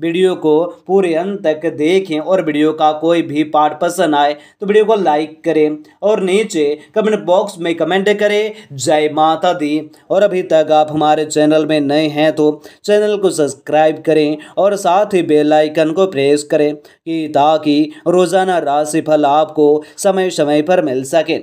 video को पूरे अंत तक देखें और वीडियो का कोई भी पार्ट पसंद आए तो वीडियो को लाइक करें और नीचे कमेंट बॉक्स में कमेंट करें जय माता दी और अभी तक आप हमारे चैनल में नए हैं तो चैनल को सब्सक्राइब करें और साथ ही बेल आइकन को प्रेस करें कि ताकि रोज़ाना राशिफल आपको समय समय पर मिल सके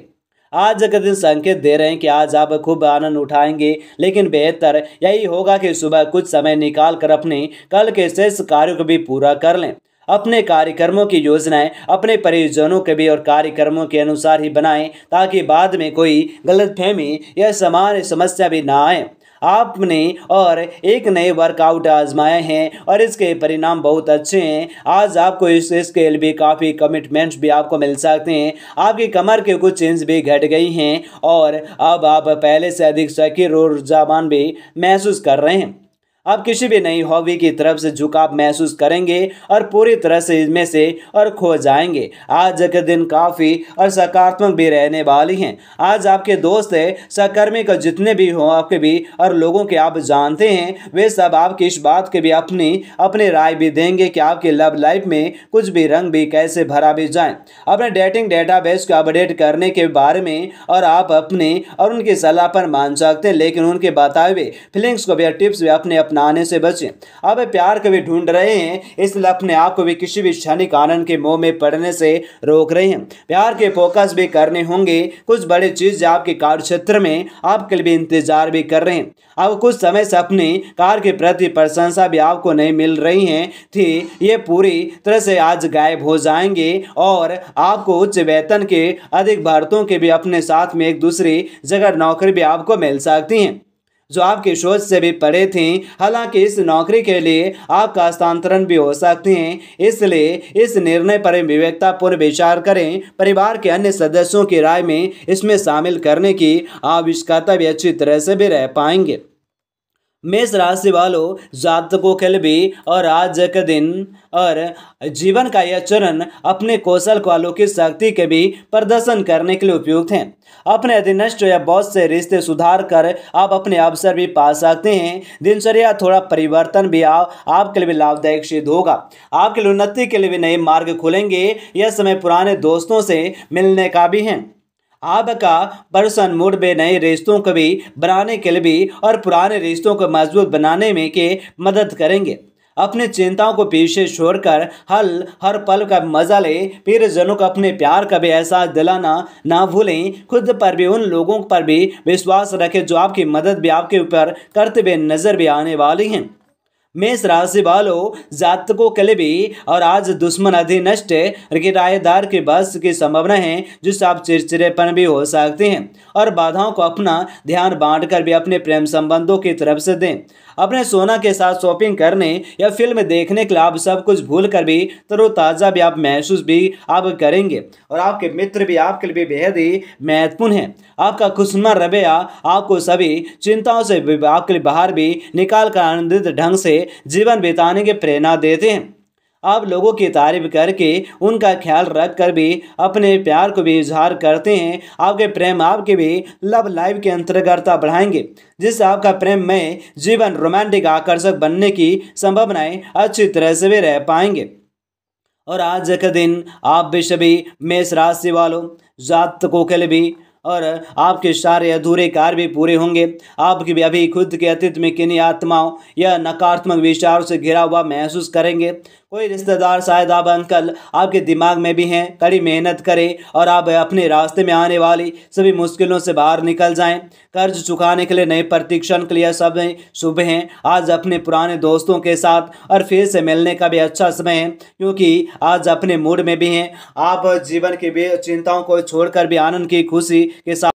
आज के दिन संकेत दे रहे हैं कि आज आप खूब आनंद उठाएंगे लेकिन बेहतर यही होगा कि सुबह कुछ समय निकाल कर अपने कल के शेष कार्यों को भी पूरा कर लें अपने कार्यक्रमों की योजनाएं अपने परिजनों के भी और कार्यक्रमों के अनुसार ही बनाएं ताकि बाद में कोई गलतफहमी या सामान्य समस्या भी ना आए आपने और एक नए वर्कआउट आजमाए हैं और इसके परिणाम बहुत अच्छे हैं आज आपको इस इसके लिए काफ़ी कमिटमेंट्स भी आपको मिल सकते हैं आपकी कमर के कुछ चेंज भी घट गई हैं और अब आप पहले से अधिक सकी और जामान भी महसूस कर रहे हैं आप किसी भी नई हॉबी की तरफ से झुकाव महसूस करेंगे और पूरी तरह से इसमें से और खो जाएंगे आज के दिन काफ़ी और सकारात्मक भी रहने वाली हैं आज आपके दोस्त है सहकर्मी का जितने भी हों आपके भी और लोगों के आप जानते हैं वे सब आपकी इस बात के भी अपनी अपनी राय भी देंगे कि आपकी लव लाइफ में कुछ भी रंग भी कैसे भरा भी जाए अपने डेटिंग डेटा को अपडेट करने के बारे में और आप अपने और उनकी सलाह पर मान सकते हैं लेकिन उनके बताए हुए फीलिंग्स को भी टिप्स भी अपने अपनाने से बचें अब प्यार को भी ढूंढ रहे हैं इसलिए अपने आप को भी किसी भी क्षणिक आनंद के मोह में पड़ने से रोक रहे हैं प्यार के फोकस भी करने होंगे कुछ बड़े चीज़ आपके कार्य क्षेत्र में आपके लिए इंतजार भी कर रहे हैं अब कुछ समय से अपने कार के प्रति प्रशंसा भी आपको नहीं मिल रही है थी ये पूरी तरह से आज गायब हो जाएंगे और आपको उच्च वेतन के अधिक भारतों के भी अपने साथ में एक दूसरी जगह नौकरी भी आपको मिल सकती हैं जो आपके सोच से भी परे थी हालांकि इस नौकरी के लिए आपका स्थानांतरण भी हो सकते हैं इसलिए इस निर्णय पर विवेकतापूर्ण विचार करें परिवार के अन्य सदस्यों की राय में इसमें शामिल करने की आवश्यकता भी अच्छी तरह से भी रह पाएंगे मेष राशि वालों जातकों के लिए और आज के दिन और जीवन का यह चरण अपने कौशल वालों की शक्ति के भी प्रदर्शन करने के लिए उपयुक्त हैं अपने अधिनष्ट या बहुत से रिश्ते सुधार कर आप अपने अवसर भी पा सकते हैं दिनचर्या थोड़ा परिवर्तन भी आ, आपके लिए भी लाभदायक सिद्ध होगा आपके लिए उन्नति के लिए भी नए मार्ग खुलेंगे यह समय पुराने दोस्तों से मिलने का भी है आपका पर्सन मूड में नए रिश्तों को भी बनाने के लिए भी और पुराने रिश्तों को मजबूत बनाने में के मदद करेंगे अपनी चिंताओं को पीछे छोड़कर हल हर पल का मजा फिर जनों को अपने प्यार का भी एहसास दिलाना ना भूलें खुद पर भी उन लोगों पर भी विश्वास रखें जो आपकी मदद भी आपके ऊपर करते हुए नजर भी आने वाली हैं मेष राशि वालों जातकों के लिए भी और आज दुश्मन अधिनष्ट किराएदार के बस की संभावना है जिससे आप चिड़चिड़ेपन भी हो सकते हैं और बाधाओं को अपना ध्यान बांटकर भी अपने प्रेम संबंधों की तरफ से दें अपने सोना के साथ शॉपिंग करने या फिल्म देखने के लिए आप सब कुछ भूल कर भी तरोताज़ा भी आप महसूस भी आप करेंगे और आपके मित्र भी आपके लिए बेहद ही महत्वपूर्ण है आपका खुशनुमा रवैया आपको सभी चिंताओं से आपके लिए बाहर भी निकाल कर आनंदित ढंग से जीवन बिताने की प्रेरणा देते हैं आप लोगों की तारीफ करके उनका ख्याल रख कर भी अपने प्यार को भी इजहार करते हैं आपके प्रेम आपके भी लव लाइफ के अंतर्गतता बढ़ाएंगे जिससे आपका प्रेम में जीवन रोमांटिक आकर्षक बनने की संभावनाएं अच्छी तरह से भी रह पाएंगे और आज का दिन आप भी सभी मेष राशि वालों जातकों के लिए भी और आपके सारे अधूरे कार्य भी पूरे होंगे आपकी भी अभी खुद के अतीत में किन्हीं आत्माओं या नकारात्मक विचारों से घिरा हुआ महसूस करेंगे कोई रिश्तेदार शायद आप अंकल आपके दिमाग में भी हैं कड़ी मेहनत करें और आप अपने रास्ते में आने वाली सभी मुश्किलों से बाहर निकल जाएं कर्ज चुकाने के लिए नए प्रतीक्षण के लिए सब शुभ हैं आज अपने पुराने दोस्तों के साथ और फिर से मिलने का भी अच्छा समय है क्योंकि आज अपने मूड में भी हैं आप जीवन की चिंताओं को छोड़कर भी आनंद की खुशी के साथ